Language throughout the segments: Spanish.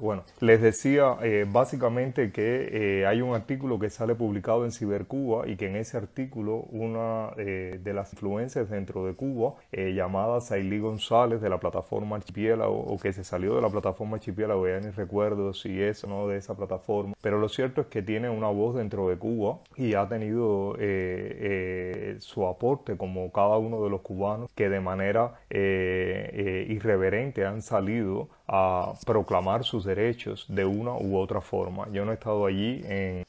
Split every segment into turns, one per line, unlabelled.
Bueno, les decía eh, básicamente que eh, hay un artículo que sale publicado en Cibercuba y que en ese artículo una eh, de las influencias dentro de Cuba, llamada Sailí González de la plataforma Archipiélago, o que se salió de la plataforma Archipiélago, ya ni recuerdo si es o no de esa plataforma, pero lo cierto es que tiene una voz dentro de Cuba y ha tenido su aporte como cada uno de los cubanos que de manera irreverente han salido a proclamar sus derechos de una u otra forma. Yo no he estado allí en,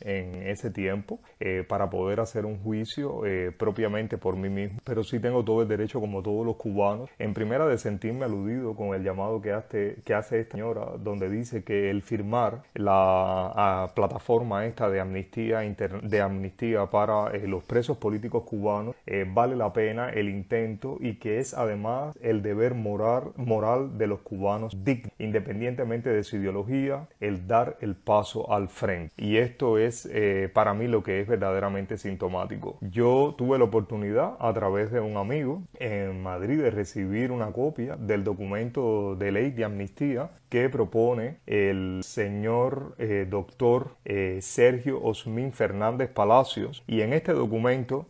ese tiempo eh, para poder hacer un juicio eh, propiamente por mí mismo, pero sí tengo todo el derecho, como todos los cubanos, en primera de sentirme aludido con el llamado que hace, que hace esta señora, donde dice que el firmar la plataforma esta de amnistía, de amnistía para eh, los presos políticos cubanos vale la pena el intento y que es además el deber moral, moral de los cubanos dignos independientemente de su ideología, el dar el paso al frente. Y esto es eh, para mí lo que es verdaderamente sintomático. Yo tuve la oportunidad a través de un amigo en Madrid de recibir una copia del documento de ley de amnistía que propone el señor eh, doctor eh, Sergio Osmin Fernández Palacios. Y en este documento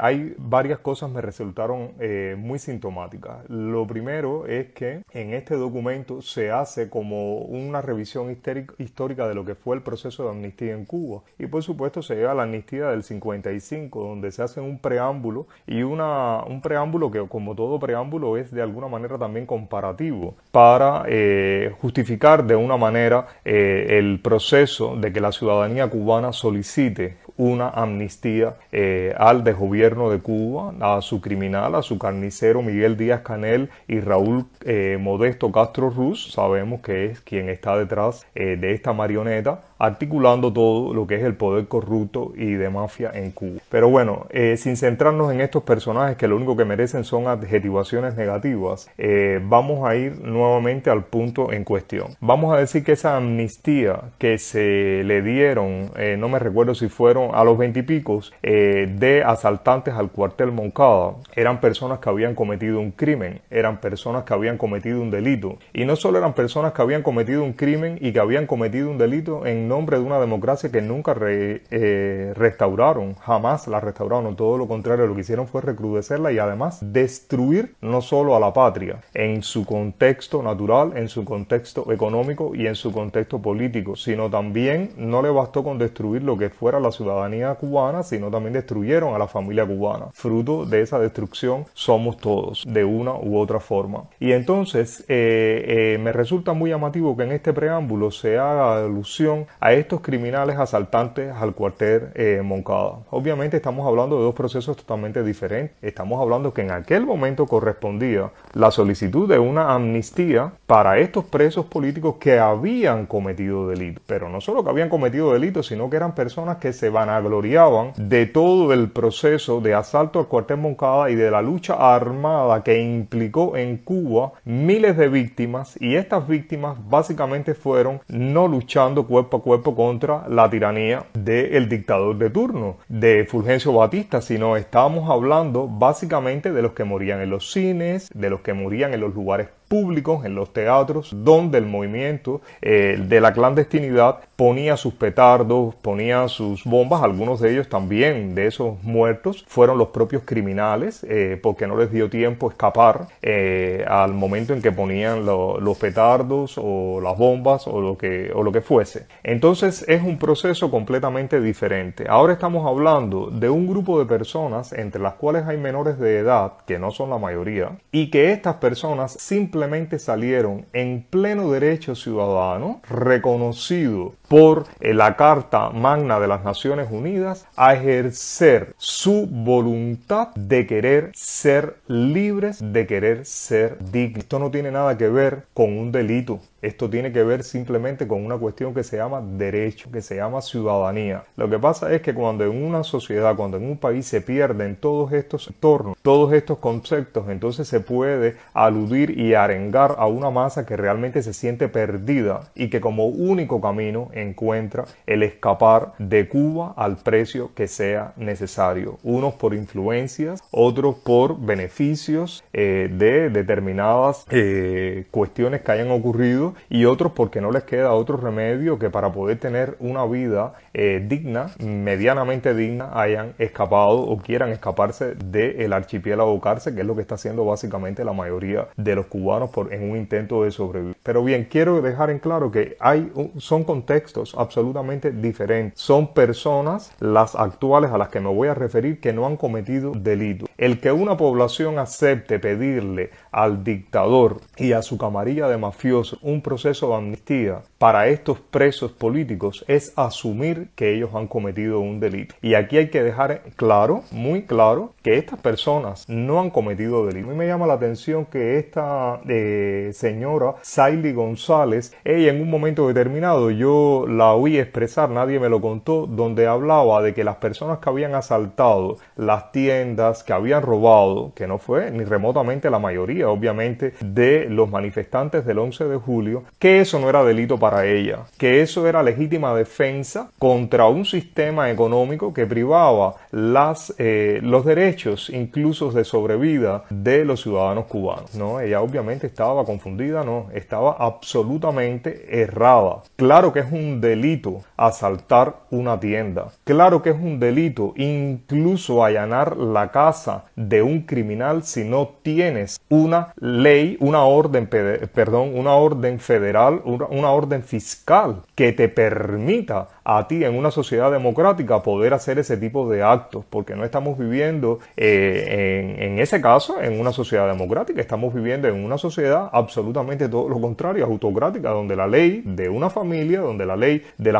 hay varias cosas me resultaron muy sintomáticas. Lo primero es que en este documento se hace como una revisión histórica de lo que fue el proceso de amnistía en Cuba. Y por supuesto se lleva a la amnistía del 55, donde se hace un preámbulo y una, un preámbulo que como todo preámbulo es de alguna manera también comparativo para eh, justificar de una manera eh, el proceso de que la ciudadanía cubana solicite una amnistía eh, al gobierno de Cuba, a su criminal, a su carnicero Miguel Díaz Canel y Raúl eh, Modesto Castro Ruz. Sabemos que es quien está detrás eh, de esta marioneta articulando todo lo que es el poder corrupto y de mafia en Cuba. Pero bueno, eh, sin centrarnos en estos personajes que lo único que merecen son adjetivaciones negativas, eh, vamos a ir nuevamente al punto en cuestión. Vamos a decir que esa amnistía que se le dieron, eh, no me recuerdo si fueron a los veintipicos, de asaltantes al cuartel Moncada, eran personas que habían cometido un crimen, eran personas que habían cometido un delito. Y no solo eran personas que habían cometido un crimen y que habían cometido un delito en nombre de una democracia que nunca eh, restauraron, jamás la restauraron, todo lo contrario, lo que hicieron fue recrudecerla y además destruir no solo a la patria, en su contexto natural, en su contexto económico y en su contexto político, sino también no le bastó con destruir lo que fuera la ciudadanía cubana, sino también destruyeron a la familia cubana. Fruto de esa destrucción somos todos, de una u otra forma. Y entonces eh, eh, me resulta muy llamativo que en este preámbulo se haga alusión a estos criminales asaltantes al cuartel eh, Moncada. Obviamente estamos hablando de dos procesos totalmente diferentes. Estamos hablando que en aquel momento correspondía la solicitud de una amnistía para estos presos políticos que habían cometido delitos. Pero no solo que habían cometido delitos, sino que eran personas que se vanagloriaban de todo el proceso de asalto al cuartel Moncada y de la lucha armada que implicó en Cuba miles de víctimas y estas víctimas básicamente fueron no luchando cuerpo a cuerpo cuerpo contra la tiranía del dictador de turno, de Fulgencio Batista, sino estábamos hablando básicamente de los que morían en los cines, de los que morían en los lugares públicos, en los teatros, donde el movimiento eh, de la clandestinidad ponía sus petardos, ponía sus bombas, algunos de ellos también de esos muertos fueron los propios criminales, eh, porque no les dio tiempo escapar eh, al momento en que ponían los petardos o las bombas o lo, que, o lo que fuese. Entonces es un proceso completamente diferente. Ahora estamos hablando de un grupo de personas entre las cuales hay menores de edad, que no son la mayoría, y que estas personas simplemente simplemente salieron en pleno derecho ciudadano, reconocido por eh, la Carta Magna de las Naciones Unidas, a ejercer su voluntad de querer ser libres, de querer ser dignos. Esto no tiene nada que ver con un delito. Esto tiene que ver simplemente con una cuestión que se llama derecho, que se llama ciudadanía. Lo que pasa es que cuando en una sociedad, cuando en un país se pierden todos estos entornos, todos estos conceptos, entonces se puede aludir y arengar a una masa que realmente se siente perdida y que como único camino encuentra el escapar de Cuba al precio que sea necesario. Unos por influencias, otros por beneficios eh, de determinadas eh, cuestiones que hayan ocurrido y otros porque no les queda otro remedio que para poder tener una vida eh, digna, medianamente digna, hayan escapado o quieran escaparse del archipiélago cárcel, que es lo que está haciendo básicamente la mayoría de los cubanos por, en un intento de sobrevivir. Pero bien, quiero dejar en claro que hay son contextos absolutamente diferentes. Son personas, las actuales a las que me voy a referir, que no han cometido delito. El que una población acepte pedirle al dictador y a su camarilla de mafiosos un proceso de amnistía para estos presos políticos es asumir que ellos han cometido un delito. Y aquí hay que dejar claro, muy claro, que estas personas no han cometido delito. A mí me llama la atención que esta eh, señora Saily González, ella en un momento determinado, yo la oí expresar, nadie me lo contó, donde hablaba de que las personas que habían asaltado las tiendas, que habían robado, que no fue ni remotamente la mayoría, obviamente, de los manifestantes del 11 de julio, que eso no era delito para ella, que eso era legítima defensa contra un sistema económico que privaba las, eh, los derechos, incluso de sobrevida, de los ciudadanos cubanos. ¿no? Ella obviamente estaba confundida, no, estaba absolutamente errada. Claro que es un delito asaltar una tienda, claro que es un delito incluso allanar la casa de un criminal si no tienes un una ley, una orden, perdón, una orden federal, una, una orden fiscal que te permita a ti en una sociedad democrática poder hacer ese tipo de actos, porque no estamos viviendo eh, en, ese caso en una sociedad democrática, estamos viviendo en una sociedad absolutamente todo lo contrario, autocrática, donde la ley de una familia, donde la ley de,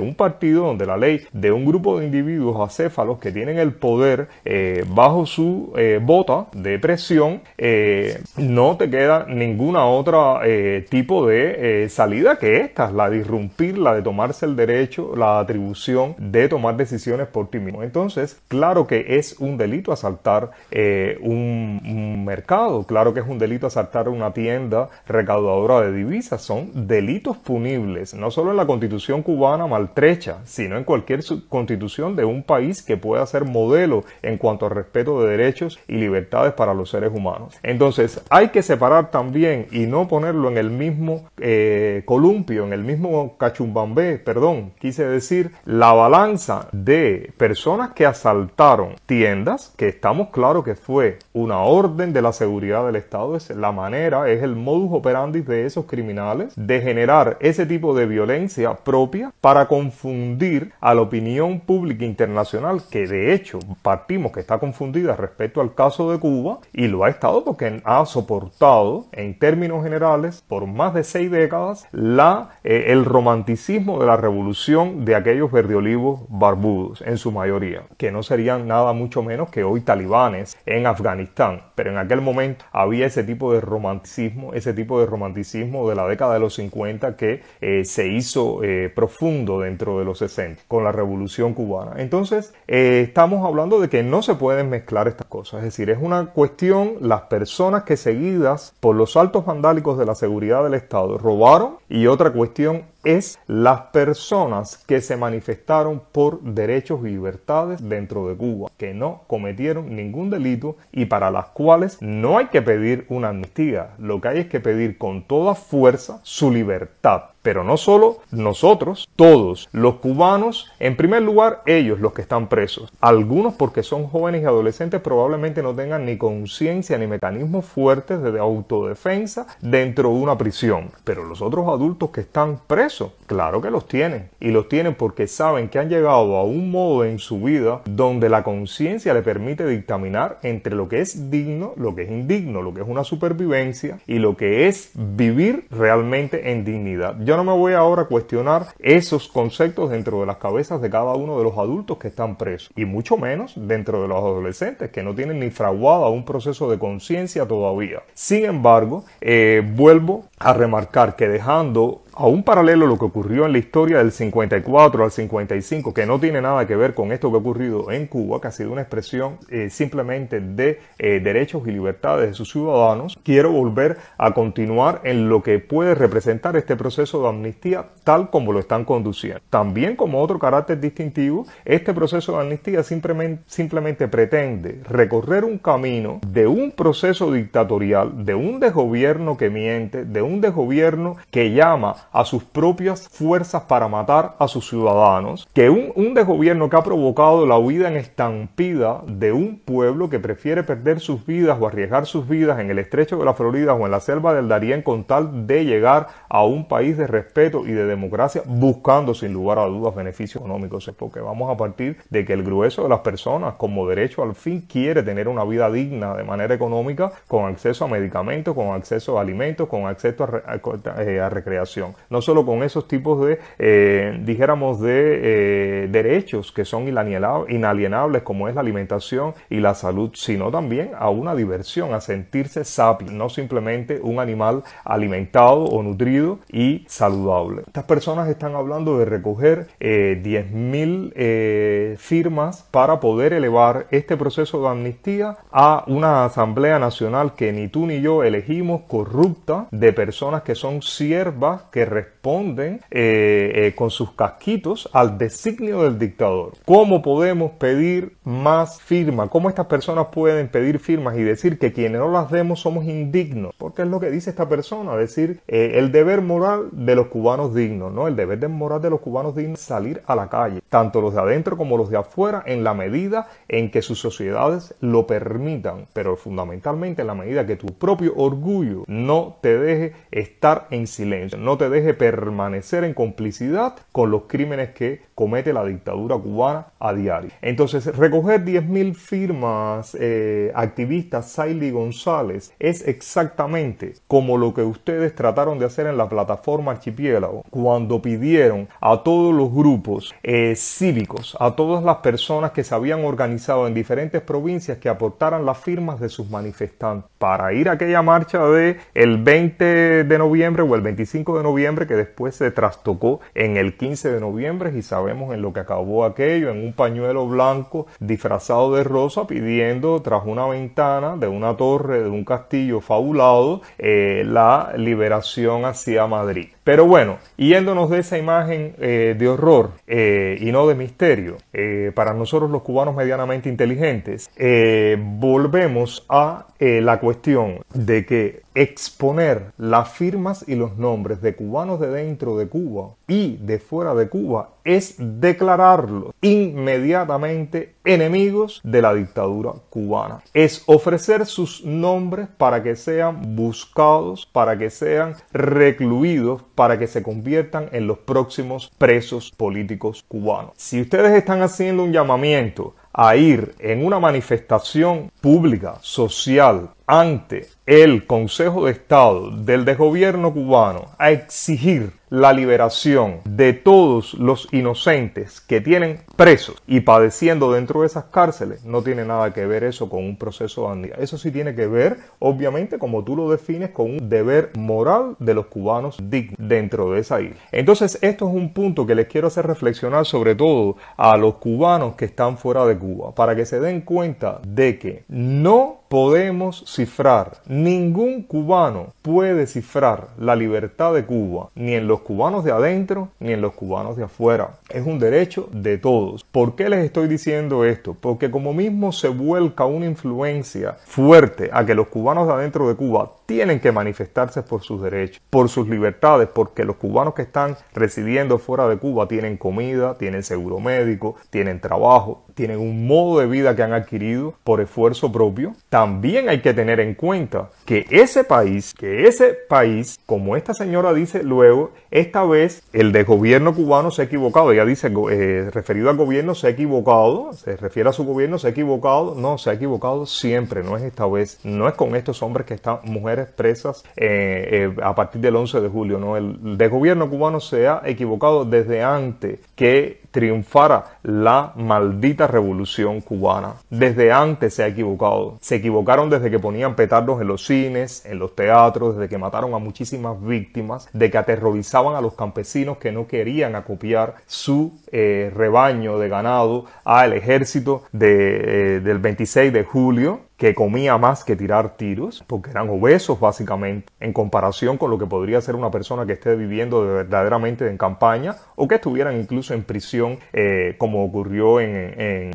un partido, donde la ley de un grupo de individuos acéfalos que tienen el poder eh, bajo su eh, bota de presión, no te queda ninguna otra tipo de salida que esta, la de irrumpir, la de tomarse el derecho la atribución de tomar decisiones por ti mismo. Entonces, claro que es un delito asaltar eh, un, mercado, claro que es un delito asaltar una tienda recaudadora de divisas, son delitos punibles, no solo en la constitución cubana maltrecha, sino en cualquier constitución de un país que pueda ser modelo en cuanto al respeto de derechos y libertades para los seres humanos. Entonces, hay que separar también y no ponerlo en el mismo eh, columpio, en el mismo cachumbambé, perdón, es decir, la balanza de personas que asaltaron tiendas, que estamos claro que fue una orden de la seguridad del Estado, es la manera, es el modus operandi de esos criminales de generar ese tipo de violencia propia para confundir a la opinión pública internacional, que de hecho partimos que está confundida respecto al caso de Cuba y lo ha estado porque ha soportado en términos generales por más de seis décadas la, eh, el romanticismo de la revolución de aquellos verdeolivos barbudos, en su mayoría, que no serían nada mucho menos que hoy talibanes en Afganistán. Pero en aquel momento había ese tipo de romanticismo, ese tipo de romanticismo de la década de los 50 que eh, se hizo eh, profundo dentro de los 60 con la revolución cubana. Entonces, eh, estamos hablando de que no se pueden mezclar estas cosas. Es decir, es una cuestión, las personas que seguidas por los altos vandálicos de la seguridad del Estado robaron y otra cuestión es las personas que se manifestaron por derechos y libertades dentro de Cuba, que no cometieron ningún delito y para las cuales no hay que pedir una amnistía, lo que hay es que pedir con toda fuerza su libertad. Pero no solo nosotros, todos los cubanos, en primer lugar ellos los que están presos. Algunos porque son jóvenes y adolescentes probablemente no tengan ni conciencia ni mecanismos fuertes de autodefensa dentro de una prisión. Pero los otros adultos que están presos Claro que los tienen. Y los tienen porque saben que han llegado a un modo en su vida donde la conciencia le permite dictaminar entre lo que es digno, lo que es indigno, lo que es una supervivencia y lo que es vivir realmente en dignidad. Yo no me voy ahora a cuestionar esos conceptos dentro de las cabezas de cada uno de los adultos que están presos. Y mucho menos dentro de los adolescentes que no tienen ni fraguado un proceso de conciencia todavía. Sin embargo, eh, vuelvo a remarcar que dejando a un paralelo lo que ocurrió en la historia del 54 al 55, que no tiene nada que ver con esto que ha ocurrido en Cuba, que ha sido una expresión eh, simplemente de eh, derechos y libertades de sus ciudadanos, quiero volver a continuar en lo que puede representar este proceso de amnistía tal como lo están conduciendo. También como otro carácter distintivo, este proceso de amnistía simplemente, simplemente pretende recorrer un camino de un proceso dictatorial, de un desgobierno que miente, de un desgobierno que llama a sus propias fuerzas para matar a sus ciudadanos, que un, desgobierno que ha provocado la huida en estampida de un pueblo que prefiere perder sus vidas o arriesgar sus vidas en el estrecho de la Florida o en la selva del Darién con tal de llegar a un país de respeto y de democracia buscando sin lugar a dudas beneficios económicos, porque vamos a partir de que el grueso de las personas como derecho al fin quiere tener una vida digna de manera económica con acceso a medicamentos, con acceso a alimentos, con acceso a, eh, a recreación no solo con esos tipos de, eh, dijéramos, de eh, derechos que son inalienables, como es la alimentación y la salud, sino también a una diversión, a sentirse sapi, no simplemente un animal alimentado o nutrido y saludable. Estas personas están hablando de recoger 10.000 eh, firmas para poder elevar este proceso de amnistía a una asamblea nacional que ni tú ni yo elegimos, corrupta, de personas que son siervas, que responden eh, eh, con sus casquitos al designio del dictador. ¿Cómo podemos pedir más firmas? ¿Cómo estas personas pueden pedir firmas y decir que quienes no las demos somos indignos? Porque es lo que dice esta persona, decir eh, el deber moral de los cubanos dignos, ¿no? El deber moral de los cubanos dignos es salir a la calle, tanto los de adentro como los de afuera, en la medida en que sus sociedades lo permitan, pero fundamentalmente en la medida que tu propio orgullo no te deje estar en silencio, no te deje permanecer en complicidad con los crímenes que comete la dictadura cubana a diario. Entonces, recoger 10.000 firmas eh, activistas Sailey González es exactamente como lo que ustedes trataron de hacer en la plataforma Archipiélago cuando pidieron a todos los grupos eh, cívicos, a todas las personas que se habían organizado en diferentes provincias que aportaran las firmas de sus manifestantes para ir a aquella marcha de el 20 de noviembre o el 25 de noviembre que después se trastocó en el 15 de noviembre y sabemos en lo que acabó aquello, en un pañuelo blanco disfrazado de rosa pidiendo tras una ventana de una torre de un castillo fabulado eh, la liberación hacia Madrid. Pero bueno, yéndonos de esa imagen eh, de horror eh, y no de misterio, eh, para nosotros los cubanos medianamente inteligentes, volvemos a la cuestión de que exponer las firmas y los nombres de cubanos de dentro de Cuba y de fuera de Cuba es declararlos inmediatamente enemigos de la dictadura cubana. Es ofrecer sus nombres para que sean buscados, para que sean recluidos, para que se conviertan en los próximos presos políticos cubanos. Si ustedes están haciendo un llamamiento a ir en una manifestación pública, social, ante el Consejo de Estado del desgobierno cubano a exigir la liberación de todos los inocentes que tienen presos y padeciendo dentro de esas cárceles, no tiene nada que ver eso con un proceso andía. Eso sí tiene que ver, obviamente, como tú lo defines, con un deber moral de los cubanos dignos dentro de esa isla. Entonces, esto es un punto que les quiero hacer reflexionar sobre todo a los cubanos que están fuera de Cuba para que se den cuenta de que no podemos cifrar. Ningún cubano puede cifrar la libertad de Cuba, ni en los cubanos de adentro, ni en los cubanos de afuera. Es un derecho de todos. ¿Por qué les estoy diciendo esto? Porque como mismo se vuelca una influencia fuerte a que los cubanos de adentro de Cuba tienen que manifestarse por sus derechos, por sus libertades, porque los cubanos que están residiendo fuera de Cuba tienen comida, tienen seguro médico, tienen trabajo, tienen un modo de vida que han adquirido por esfuerzo propio también hay que tener en cuenta que ese país, que ese país, como esta señora dice luego, esta vez el de gobierno cubano se ha equivocado. Ella dice, eh, referido al gobierno, se ha equivocado, se refiere a su gobierno, se ha equivocado. No, se ha equivocado siempre, no es esta vez. No es con estos hombres que están, mujeres presas eh, eh, a partir del 11 de julio, no. El de gobierno cubano se ha equivocado desde antes que triunfara la maldita revolución cubana. Desde antes se ha equivocado. Se equivocaron desde que ponían petardos en los cines, en los teatros, desde que mataron a muchísimas víctimas, de que aterrorizaban a los campesinos que no querían acopiar su eh, rebaño de ganado al ejército eh, del 26 de julio que comía más que tirar tiros, porque eran obesos básicamente, en comparación con lo que podría ser una persona que esté viviendo verdaderamente en campaña o que estuvieran incluso en prisión, eh, como ocurrió en,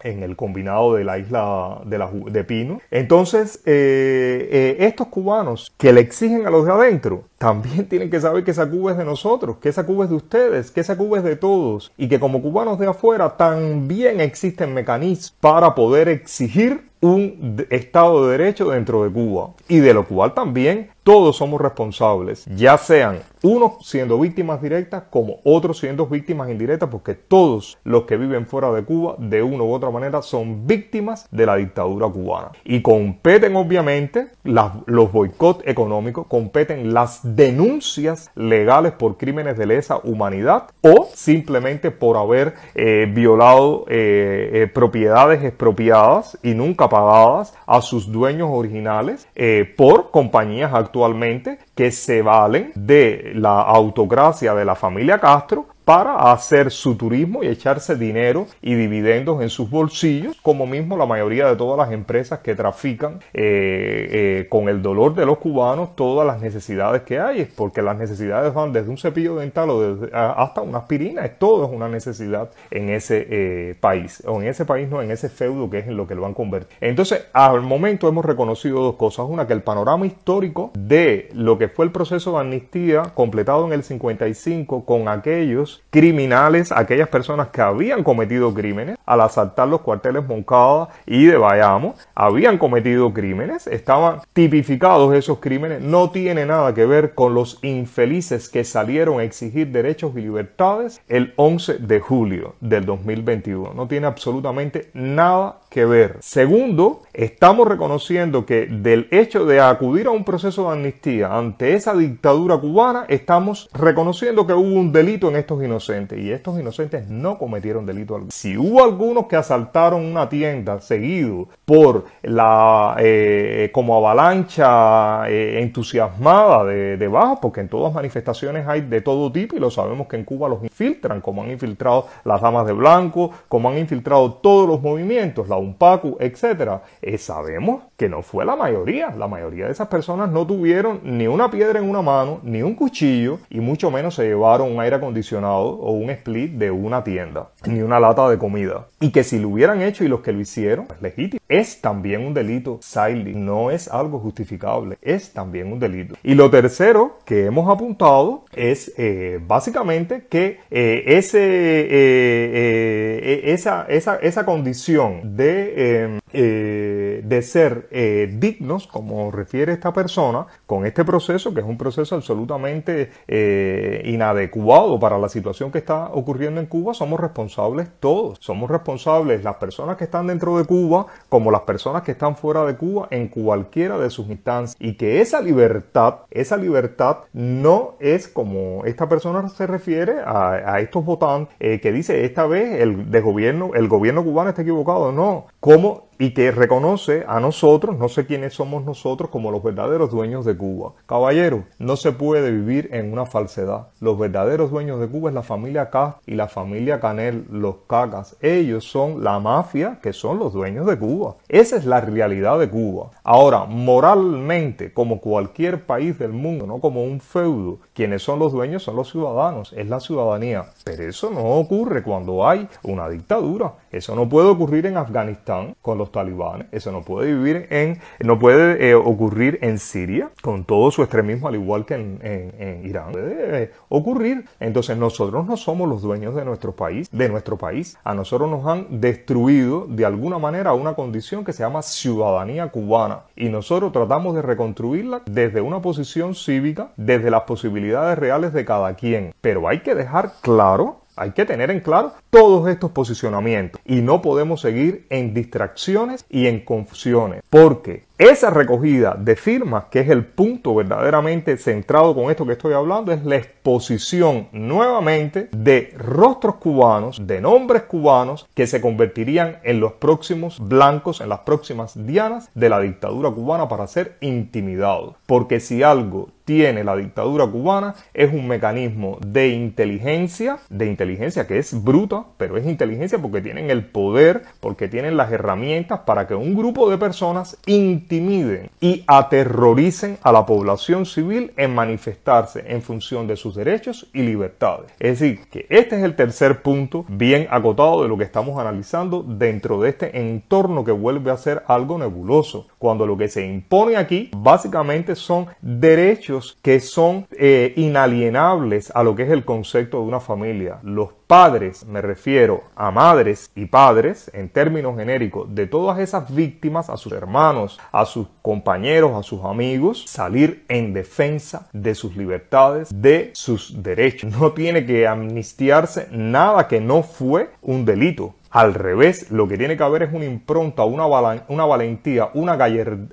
el combinado de la isla de, la, de Pino. Entonces, eh, eh, estos cubanos que le exigen a los de adentro, también tienen que saber que esa Cuba es de nosotros, que esa Cuba es de ustedes, que esa Cuba es de todos y que como cubanos de afuera también existen mecanismos para poder exigir un Estado de Derecho dentro de Cuba y de lo cual también todos somos responsables, ya sean unos siendo víctimas directas como otros siendo víctimas indirectas, porque todos los que viven fuera de Cuba, de una u otra manera, son víctimas de la dictadura cubana. Y competen obviamente los boicots económicos, competen las denuncias legales por crímenes de lesa humanidad o simplemente por haber eh, violado eh, eh, propiedades expropiadas y nunca pagadas a sus dueños originales por compañías actuales que se valen de la autocracia de la familia Castro para hacer su turismo y echarse dinero y dividendos en sus bolsillos, como mismo la mayoría de todas las empresas que trafican eh, eh, con el dolor de los cubanos todas las necesidades que hay, es porque las necesidades van desde un cepillo dental o hasta una aspirina, es todo es una necesidad en ese eh, país, o en ese país no, en ese feudo que es en lo que lo han convertido. Entonces, al momento hemos reconocido dos cosas, una que el panorama histórico de lo que fue el proceso de amnistía completado en el 55 con aquellos criminales, aquellas personas que habían cometido crímenes al asaltar los cuarteles Moncada y de Bayamo, habían cometido crímenes, estaban tipificados esos crímenes, no tiene nada que ver con los infelices que salieron a exigir derechos y libertades el 11 de julio del 2021, no tiene absolutamente nada que ver. Segundo, estamos reconociendo que del hecho de acudir a un proceso de amnistía ante esa dictadura cubana, estamos reconociendo que hubo un delito en estos inocentes y estos inocentes no cometieron delito alguno. Si hubo algunos que asaltaron una tienda seguido por la eh, eh, como avalancha eh, entusiasmada de, de bajas, porque en todas manifestaciones hay de todo tipo y lo sabemos que en Cuba los infiltran, como han infiltrado las damas de blanco, como han infiltrado todos los movimientos, la UNPACU, etcétera, sabemos que no fue la mayoría. La mayoría de esas personas no tuvieron ni una piedra en una mano, ni un cuchillo, y mucho menos se llevaron un aire acondicionado o un split de una tienda, ni una lata de comida. Y que si lo hubieran hecho y los que lo hicieron, es legítimo. Es también un delito, Siley. No es algo justificable. Es también un delito. Y lo tercero que hemos apuntado es eh, básicamente que eh, ese, eh, esa, esa, esa, condición de, em, de ser dignos, como refiere esta persona, con este proceso, que es un proceso absolutamente inadecuado para la situación situación que está ocurriendo en Cuba somos responsables todos. Somos responsables las personas que están dentro de Cuba como las personas que están fuera de Cuba en cualquiera de sus instancias. Y que esa libertad, esa libertad no es como esta persona se refiere a, estos votantes eh, que dice esta vez el de gobierno, el gobierno cubano está equivocado. No, como y que reconoce a nosotros, no sé quiénes somos nosotros, como los verdaderos dueños de Cuba. Caballero, no se puede vivir en una falsedad. Los verdaderos dueños de Cuba es la familia Castro y la familia Canel, los cacas. Ellos son la mafia que son los dueños de Cuba. Esa es la realidad de Cuba. Ahora, moralmente, como cualquier país del mundo, no como un feudo, quienes son los dueños son los ciudadanos, es la ciudadanía. Pero eso no ocurre cuando hay una dictadura. Eso no puede ocurrir en Afganistán con los talibanes. Eso no puede vivir en, no puede eh, ocurrir en Siria con todo su extremismo, al igual que en, Irán. Eh, ocurrir. Entonces nosotros no somos los dueños de nuestro país, de nuestro país. A nosotros nos han destruido de alguna manera una condición que se llama ciudadanía cubana y nosotros tratamos de reconstruirla desde una posición cívica, desde las posibilidades reales de cada quien. Pero hay que dejar claro hay que tener en claro todos estos posicionamientos y no podemos seguir en distracciones y en confusiones, porque esa recogida de firmas, que es el punto verdaderamente centrado con esto que estoy hablando, es la exposición nuevamente de rostros cubanos, de nombres cubanos, que se convertirían en los próximos blancos, en las próximas dianas de la dictadura cubana para ser intimidados. Porque si algo tiene la dictadura cubana es un mecanismo de inteligencia, de inteligencia que es bruta, pero es inteligencia porque tienen el poder, porque tienen las herramientas para que un grupo de personas intimiden y aterroricen a la población civil en manifestarse en función de sus derechos y libertades. Es decir, que este es el tercer punto bien acotado de lo que estamos analizando dentro de este entorno que vuelve a ser algo nebuloso cuando lo que se impone aquí básicamente son derechos que son eh, inalienables a lo que es el concepto de una familia. Los padres, me refiero a madres y padres, en términos genéricos, de todas esas víctimas, a sus hermanos, a sus compañeros, a sus amigos, salir en defensa de sus libertades, de sus derechos. No tiene que amnistiarse nada que no fue un delito. Al revés, lo que tiene que haber es una impronta, una, valentía, una,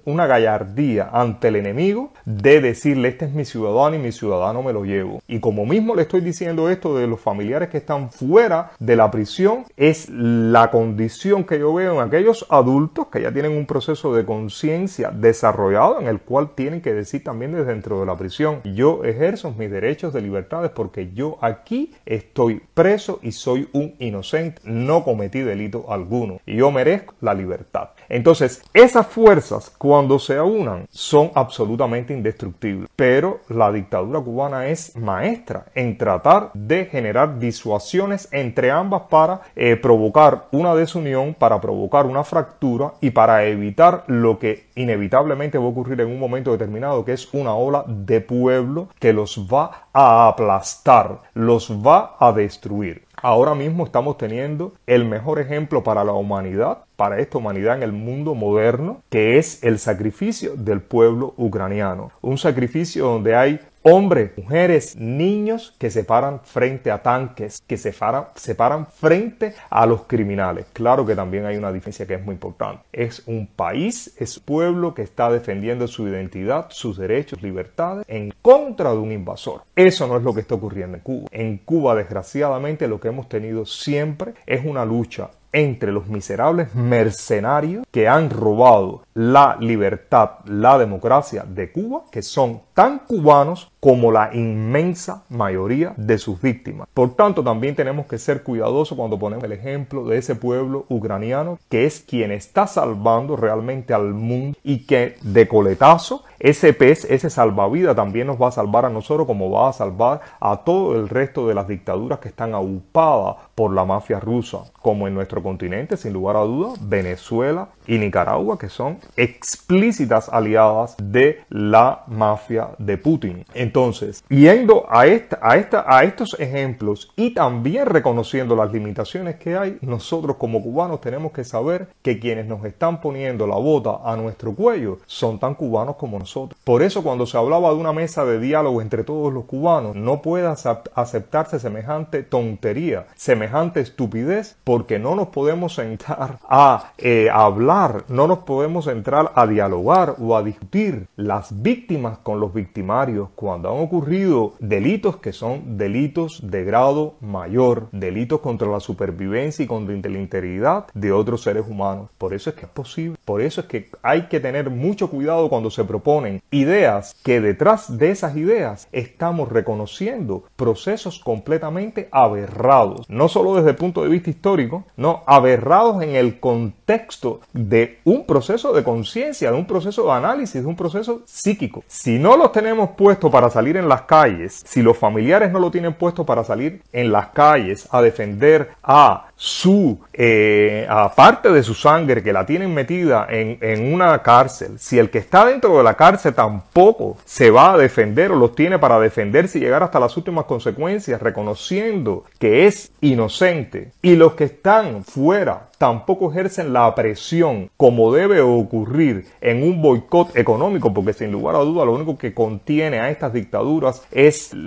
una, gallardía ante el enemigo de decirle, este es mi ciudadano y mi ciudadano me lo llevo. Y como mismo le estoy diciendo esto de los familiares que están fuera de la prisión es la condición que yo veo en aquellos adultos que ya tienen un proceso de conciencia desarrollado en el cual tienen que decir también desde dentro de la prisión, yo ejerzo mis derechos de libertades porque yo aquí estoy preso y soy un inocente, no cometí delito alguno y yo merezco la libertad. Entonces, esas fuerzas cuando se aunan son absolutamente indestructibles, pero la dictadura cubana es maestra en tratar de generar disuasión entre ambas para eh, provocar una desunión, para provocar una fractura y para evitar lo que inevitablemente va a ocurrir en un momento determinado, que es una ola de pueblo que los va a aplastar, los va a destruir. Ahora mismo estamos teniendo el mejor ejemplo para la humanidad, para esta humanidad en el mundo moderno, que es el sacrificio del pueblo ucraniano. Un sacrificio donde hay hombres, mujeres, niños que se paran frente a tanques, que se paran, se paran frente a los criminales. Claro que también hay una diferencia que es muy importante. Es un país, es un pueblo que está defendiendo su identidad, sus derechos, libertades en contra de un invasor. Eso no es lo que está ocurriendo en Cuba. En Cuba, desgraciadamente, lo que hemos tenido siempre es una lucha entre los miserables mercenarios que han robado la libertad, la democracia de Cuba, que son tan cubanos como la inmensa mayoría de sus víctimas. Por tanto, también tenemos que ser cuidadosos cuando ponemos el ejemplo de ese pueblo ucraniano que es quien está salvando realmente al mundo y que de coletazo ese pez, ese salvavidas también nos va a salvar a nosotros como va a salvar a todo el resto de las dictaduras que están aupadas por la mafia rusa, como en nuestro continente, sin lugar a dudas, Venezuela y Nicaragua, que son explícitas aliadas de la mafia de Putin. Entonces, yendo a, a, a estos ejemplos y también reconociendo las limitaciones que hay, nosotros como cubanos tenemos que saber que quienes nos están poniendo la bota a nuestro cuello son tan cubanos como nosotros. Por eso cuando se hablaba de una mesa de diálogo entre todos los cubanos, no puede aceptarse semejante tontería, semejante estupidez, porque no nos podemos entrar a, eh, hablar, no nos podemos entrar a dialogar o a discutir las víctimas con los victimarios cuando han ocurrido delitos que son delitos de grado mayor, delitos contra la supervivencia y contra la integridad de otros seres humanos. Por eso es que es posible, por eso es que hay que tener mucho cuidado cuando se proponen ideas que detrás de esas ideas estamos reconociendo procesos completamente aberrados, no solo desde el punto de vista histórico, no, aberrados en el contexto de un proceso de conciencia, de un proceso de análisis, de un proceso psíquico. Si no los tenemos puestos para salir en las calles, si los familiares no lo tienen puesto para salir en las calles a defender a su eh, aparte de su sangre que la tienen metida en, una cárcel, si el que está dentro de la cárcel tampoco se va a defender o los tiene para defenderse y llegar hasta las últimas consecuencias, reconociendo que es inocente, y los que están fuera tampoco ejercen la presión como debe ocurrir en un boicot económico, porque sin lugar a duda lo único que contiene a estas dictaduras es eh,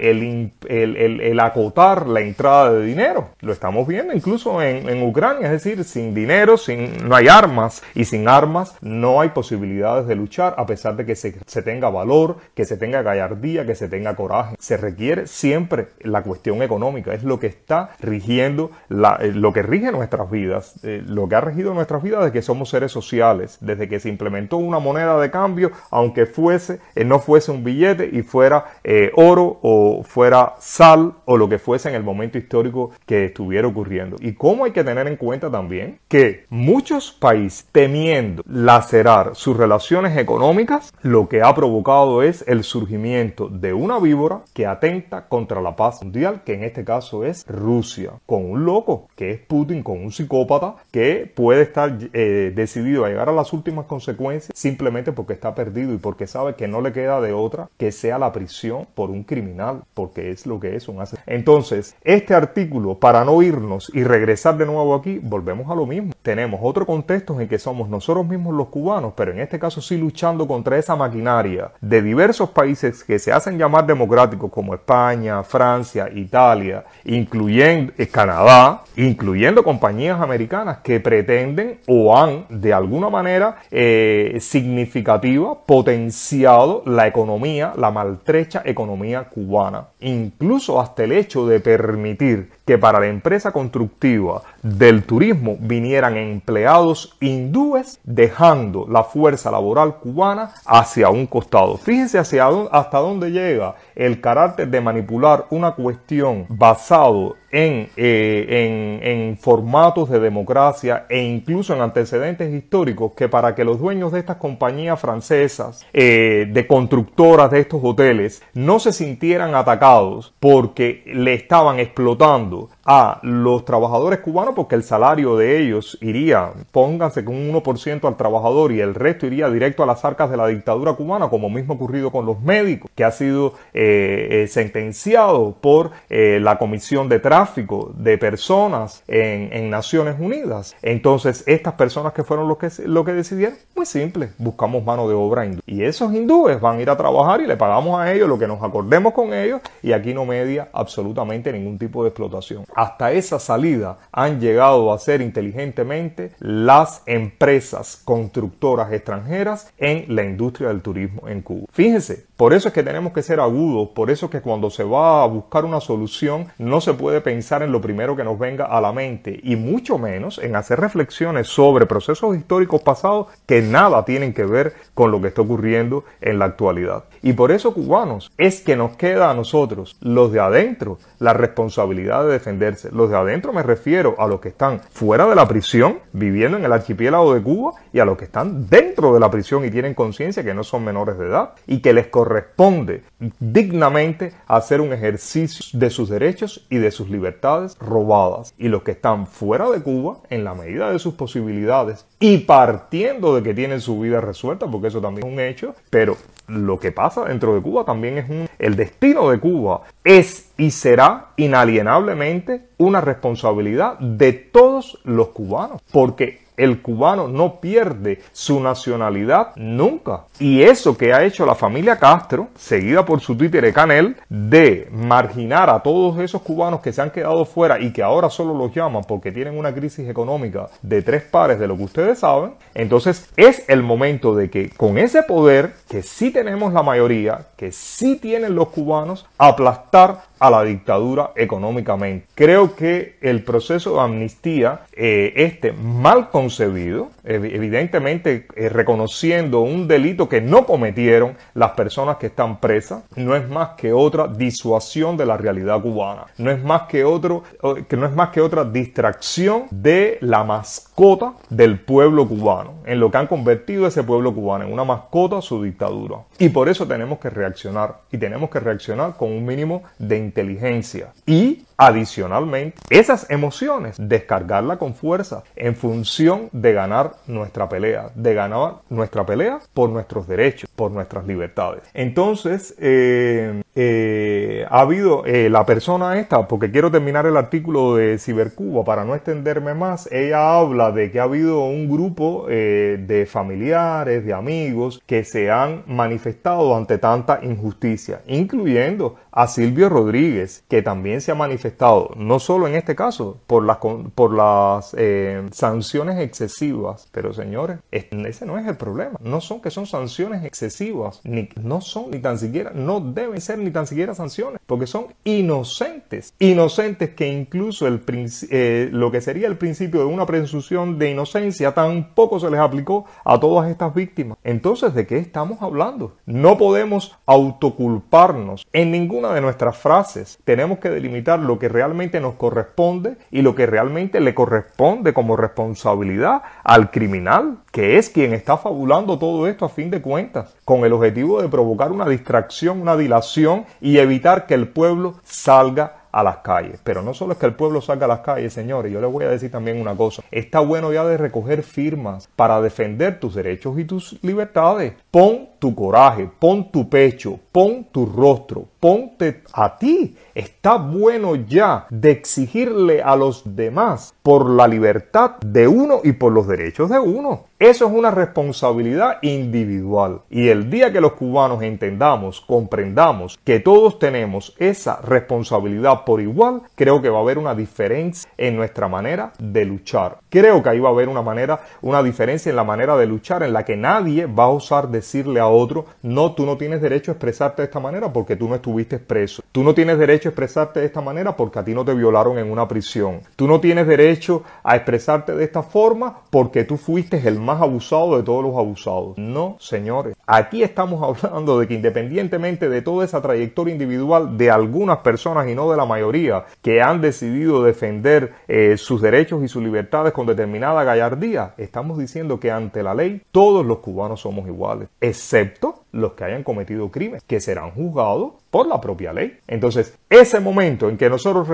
eh, el acotar la entrada de dinero. Lo estamos viendo incluso en, Ucrania, es decir, sin dinero, sin, no hay armas y sin armas no hay posibilidades de luchar a pesar de que se, tenga valor, que se tenga gallardía, que se tenga coraje. Se requiere siempre la cuestión económica, es lo que está rigiendo, la, eh, lo que rige nuestras vidas, eh, lo que ha regido nuestras vidas desde que somos seres sociales, desde que se implementó una moneda de cambio, aunque fuese, eh, no fuese un billete y fuera oro o fuera sal o lo que fuese en el momento histórico que estuviera ocurriendo. Y cómo hay que tener en cuenta también que muchos países temiendo lacerar sus relaciones económicas, lo que ha provocado es el surgimiento de una víbora que atenta contra la paz mundial, que en este caso es Rusia, con un loco, que es Putin, con un psicópata, que puede estar eh, decidido a llegar a las últimas consecuencias simplemente porque está perdido y porque sabe que no le queda de otra que sea la prisión por un criminal, porque es lo que es un asesino. Entonces, este artículo para oírnos no irnos y regresar de nuevo aquí, volvemos a lo mismo. Tenemos otro contexto en que somos nosotros mismos los cubanos, pero en este caso sí luchando contra esa maquinaria de diversos países que se hacen llamar democráticos como España, Francia, Italia, incluyendo eh, Canadá, incluyendo compañías americanas que pretenden o han de alguna manera eh, significativa potenciado la economía, la maltrecha economía cubana. Incluso hasta el hecho de permitir que para la empresa constructiva del turismo vinieran empleados hindúes dejando la fuerza laboral cubana hacia un costado. Fíjense hacia hasta dónde llega el carácter de manipular una cuestión basado eh, en, en, formatos de democracia e incluso en antecedentes históricos que para que los dueños de estas compañías francesas eh, de constructoras de estos hoteles no se sintieran atacados porque le estaban explotando a los trabajadores cubanos porque el salario de ellos iría, pónganse con un 1% al trabajador y el resto iría directo a las arcas de la dictadura cubana, como mismo ocurrido con los médicos, que ha sido eh, eh, sentenciado por eh, la Comisión de Tráfico de Personas en, Naciones Unidas. Entonces, estas personas que fueron los que, lo que decidieron, muy simple, buscamos mano de obra hindú. Y esos hindúes van a ir a trabajar y le pagamos a ellos lo que nos acordemos con ellos y aquí no media absolutamente ningún tipo de explotación hasta esa salida han llegado a ser inteligentemente las empresas constructoras extranjeras en la industria del turismo en Cuba. Fíjense, por eso es que tenemos que ser agudos, por eso es que cuando se va a buscar una solución no se puede pensar en lo primero que nos venga a la mente y mucho menos en hacer reflexiones sobre procesos históricos pasados que nada tienen que ver con lo que está ocurriendo en la actualidad. Y por eso, cubanos, es que nos queda a nosotros, los de adentro, la responsabilidad de defender los de adentro me refiero a los que están fuera de la prisión, viviendo en el archipiélago de Cuba, y a los que están dentro de la prisión y tienen conciencia que no son menores de edad y que les corresponde dignamente hacer un ejercicio de sus derechos y de sus libertades robadas. Y los que están fuera de Cuba, en la medida de sus posibilidades y partiendo de que tienen su vida resuelta, porque eso también es un hecho, pero lo que pasa dentro de Cuba también es un... El destino de Cuba es y será inalienablemente una responsabilidad de todos los cubanos, porque el cubano no pierde su nacionalidad nunca. Y eso que ha hecho la familia Castro, seguida por su Twitter títere Canel, de marginar a todos esos cubanos que se han quedado fuera y que ahora solo los llaman porque tienen una crisis económica de tres pares de lo que ustedes saben, entonces es el momento de que con ese poder que sí tenemos la mayoría, que sí tienen los cubanos, aplastar a la dictadura económicamente. Creo que el proceso de amnistía, eh, este mal concebido, evidentemente eh, reconociendo un delito que no cometieron las personas que están presas, no es más que otra disuasión de la realidad cubana, no es más que otro, que no es más que otra distracción de la mascota del pueblo cubano, en lo que han convertido ese pueblo cubano en una mascota su dictadura. Y por eso tenemos que reaccionar y tenemos que reaccionar con un mínimo de inteligencia. Y Adicionalmente, esas emociones, descargarla con fuerza en función de ganar nuestra pelea, de ganar nuestra pelea por nuestros derechos, por nuestras libertades. Entonces, eh, eh, ha habido eh, la persona esta, porque quiero terminar el artículo de Cibercuba para no extenderme más, ella habla de que ha habido un grupo de familiares, de amigos, que se han manifestado ante tanta injusticia, incluyendo a Silvio Rodríguez, que también se ha manifestado estado, no solo en este caso, por las, eh, sanciones excesivas, pero señores, ese no es el problema. No son que son sanciones excesivas, ni, no son ni tan siquiera, no deben ser ni tan siquiera sanciones, porque son inocentes. Inocentes que incluso eh, lo que sería el principio de una presunción de inocencia tampoco se les aplicó a todas estas víctimas. Entonces, ¿de qué estamos hablando? No podemos autoculparnos en ninguna de nuestras frases. Tenemos que delimitar lo que realmente nos corresponde y lo que realmente le corresponde como responsabilidad al criminal, que es quien está fabulando todo esto a fin de cuentas, con el objetivo de provocar una distracción, una dilación y evitar que el pueblo salga a las calles. Pero no solo es que el pueblo salga a las calles, señores, yo les voy a decir también una cosa. Está bueno ya de recoger firmas para defender tus derechos y tus libertades. Pon tu coraje, pon tu pecho, pon tu rostro, ponte a ti. Está bueno ya de exigirle a los demás por la libertad de uno y por los derechos de uno. Eso es una responsabilidad individual. Y el día que los cubanos entendamos, comprendamos que todos tenemos esa responsabilidad por igual, creo que va a haber una diferencia en nuestra manera de luchar. Creo que ahí va a haber una manera, una diferencia en la manera de luchar en la que nadie va a osar decirle a otro, no, tú no tienes derecho a expresarte de esta manera porque tú no estuviste estuviste preso. Tú no tienes derecho a expresarte de esta manera porque a ti no te violaron en una prisión. Tú no tienes derecho a expresarte de esta forma porque tú fuiste el más abusado de todos los abusados. No, señores. Aquí estamos hablando de que independientemente de toda esa trayectoria individual de algunas personas y no de la mayoría que han decidido defender eh, sus derechos y sus libertades con determinada gallardía, estamos diciendo que ante la ley todos los cubanos somos iguales, excepto los que hayan cometido crímenes, que serán juzgados por la propia ley. Entonces, ese momento en que nosotros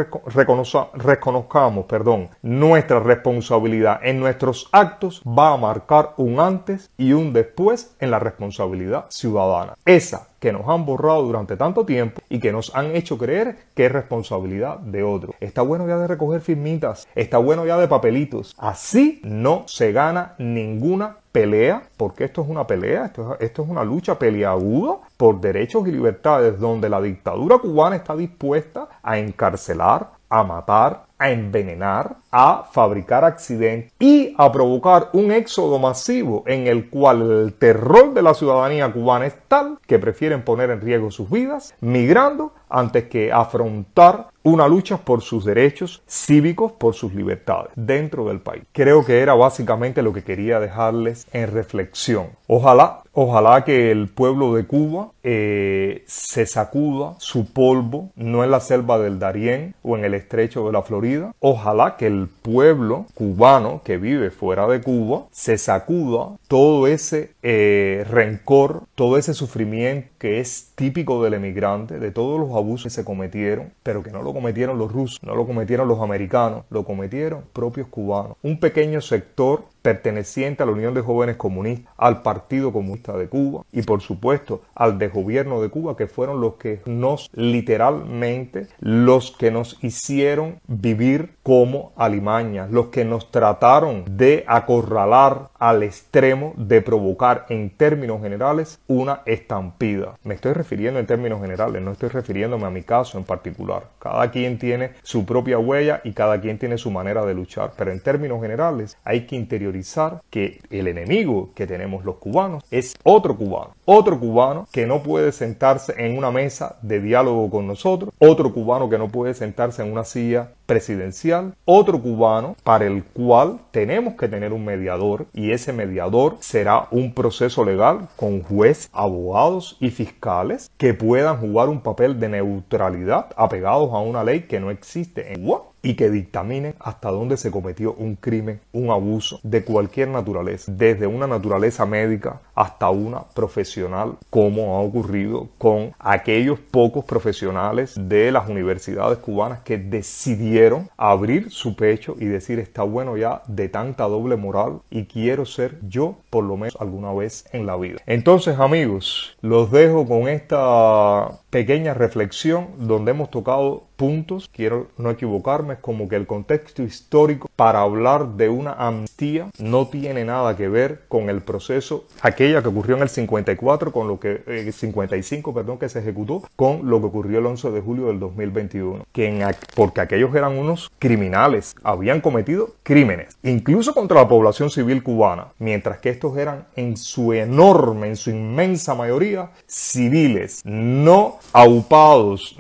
reconozcamos perdón, nuestra responsabilidad en nuestros actos va a marcar un antes y un después en la responsabilidad ciudadana. Esa que nos han borrado durante tanto tiempo y que nos han hecho creer que es responsabilidad de otro. Está bueno ya de recoger firmitas, está bueno ya de papelitos. Así no se gana ninguna pelea, porque esto es una pelea, esto, esto es una lucha peleaguda por derechos y libertades, donde la dictadura cubana está dispuesta a encarcelar, a matar, a envenenar, a fabricar accidentes y a provocar un éxodo masivo en el cual el terror de la ciudadanía cubana es tal que prefieren poner en riesgo sus vidas migrando antes que afrontar una lucha por sus derechos cívicos, por sus libertades dentro del país. Creo que era básicamente lo que quería dejarles en reflexión. Ojalá, ojalá que el pueblo de Cuba eh, se sacuda su polvo, no en la selva del Darién o en el estrecho de la Florida. Ojalá que el pueblo cubano que vive fuera de Cuba se sacuda todo ese eh, rencor, todo ese sufrimiento que es típico del emigrante, de todos los abusos que se cometieron, pero que no lo cometieron los rusos, no lo cometieron los americanos, lo cometieron propios cubanos. Un pequeño sector perteneciente a la Unión de Jóvenes Comunistas, al Partido Comunista de Cuba y por supuesto al de gobierno de Cuba, que fueron los que nos literalmente, los que nos hicieron vivir como alimañas, los que nos trataron de acorralar al extremo de provocar en términos generales una estampida. Me estoy refiriendo en términos generales, no estoy refiriéndome a mi caso en particular. Cada quien tiene su propia huella y cada quien tiene su manera de luchar, pero en términos generales hay que interiorizar que el enemigo que tenemos los cubanos es otro cubano, otro cubano que no puede sentarse en una mesa de diálogo con nosotros, otro cubano que no puede sentarse en una silla presidencial, otro cubano para el cual tenemos que tener un mediador y ese mediador será un proceso legal con juez, abogados y fiscales que puedan jugar un papel de neutralidad apegados a una ley que no existe en Cuba y que dictamine hasta dónde se cometió un crimen, un abuso de cualquier naturaleza, desde una naturaleza médica hasta una profesional, como ha ocurrido con aquellos pocos profesionales de las universidades cubanas que decidieron abrir su pecho y decir está bueno ya de tanta doble moral y quiero ser yo por lo menos alguna vez en la vida. Entonces amigos, los dejo con esta pequeña reflexión donde hemos tocado puntos, quiero no equivocarme, es como que el contexto histórico para hablar de una amnistía no tiene nada que ver con el proceso, aquella que ocurrió en el 54, con lo que, 55, eh, perdón, que se ejecutó, con lo que ocurrió el 11 de julio del 2021. Que porque aquellos eran unos criminales, habían cometido crímenes, incluso contra la población civil cubana, mientras que estos eran en su enorme, en su inmensa mayoría, civiles, no aupados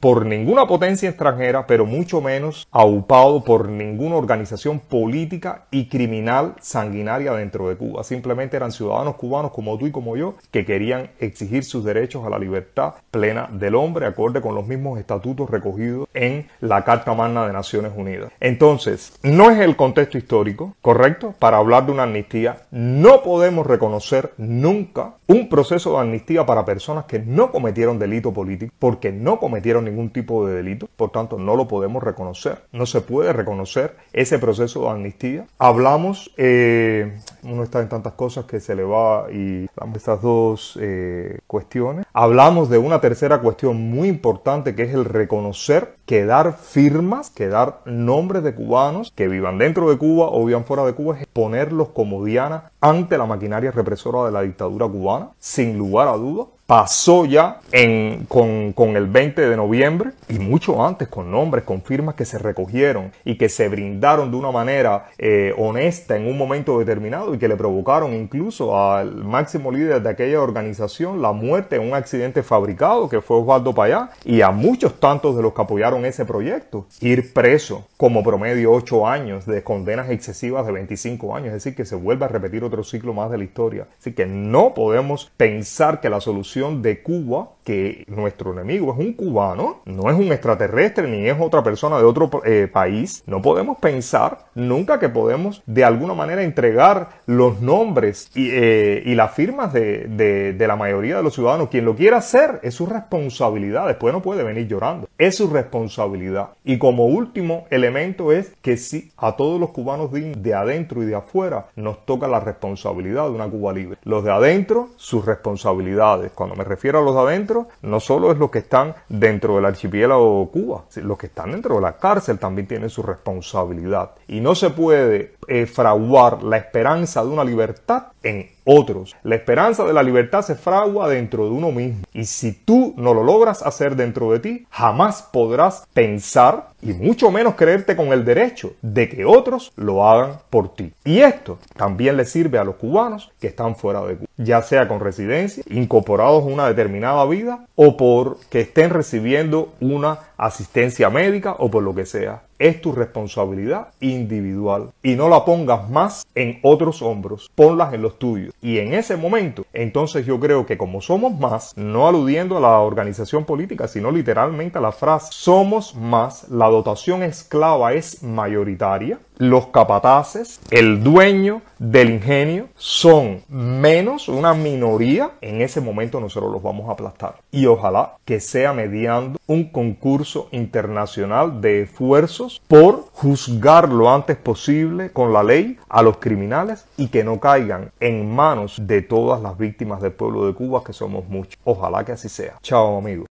por ninguna potencia extranjera, pero mucho menos aupado por ninguna organización política y criminal sanguinaria dentro de Cuba. Simplemente eran ciudadanos cubanos como tú y como yo que querían exigir sus derechos a la libertad plena del hombre, acorde con los mismos estatutos recogidos en la Carta Magna de Naciones Unidas. Entonces, no es el contexto histórico, ¿correcto? Para hablar de una amnistía, no podemos reconocer nunca un proceso de amnistía para personas que no cometieron delito político porque no cometieron ningún tipo de delito por tanto no lo podemos reconocer, no se puede reconocer ese proceso de amnistía. Hablamos, eh, uno está en tantas cosas que se le va y estas dos eh, cuestiones. Hablamos de una tercera cuestión muy importante que es el reconocer, que dar firmas, que dar nombres de cubanos que vivan dentro de Cuba o vivan fuera de Cuba, es ponerlos como diana ante la maquinaria represora de la dictadura cubana, sin lugar a dudas pasó ya con, el 20 de noviembre y mucho antes con nombres, con firmas que se recogieron y que se brindaron de una manera eh, honesta en un momento determinado y que le provocaron incluso al máximo líder de aquella organización la muerte en un accidente fabricado que fue Osvaldo Payá y a muchos tantos de los que apoyaron ese proyecto. Ir preso como promedio 8 años de condenas excesivas de 25 años, es decir, que se vuelva a repetir otro ciclo más de la historia. Así que no podemos pensar que la solución de Cuba, que nuestro enemigo es un cubano, no es un extraterrestre ni es otra persona de otro eh, país, no podemos pensar nunca que podemos de alguna manera entregar los nombres y, eh, las firmas de, la mayoría de los ciudadanos. Quien lo quiera hacer es su responsabilidad, después no puede venir llorando, es su responsabilidad. Y como último elemento es que si a todos los cubanos de, de adentro y de afuera nos toca la responsabilidad de una Cuba libre. Los de adentro, sus responsabilidades. Cuando me refiero a los de adentro, no solo es los que están dentro del archipiélago Cuba, los que están dentro de la cárcel también tienen su responsabilidad. Y no se puede eh, fraguar la esperanza de una libertad en otros. La esperanza de la libertad se fragua dentro de uno mismo. Y si tú no lo logras hacer dentro de ti, jamás podrás pensar y mucho menos creerte con el derecho de que otros lo hagan por ti. Y esto también le sirve a los cubanos que están fuera de Cuba, ya sea con residencia, incorporados a una determinada vida o por que estén recibiendo una asistencia médica o por lo que sea es tu responsabilidad individual y no la pongas más en otros hombros, ponlas en los tuyos. Y en ese momento, entonces yo creo que como somos más, no aludiendo a la organización política, sino literalmente a la frase, somos más, la dotación esclava es mayoritaria, los capataces, el dueño del ingenio, son menos, una minoría, en ese momento nosotros los vamos a aplastar. Y ojalá que sea mediando un concurso internacional de esfuerzos por juzgar lo antes posible con la ley a los criminales y que no caigan en manos de todas las víctimas del pueblo de Cuba, que somos muchos. Ojalá que así sea. Chao amigos.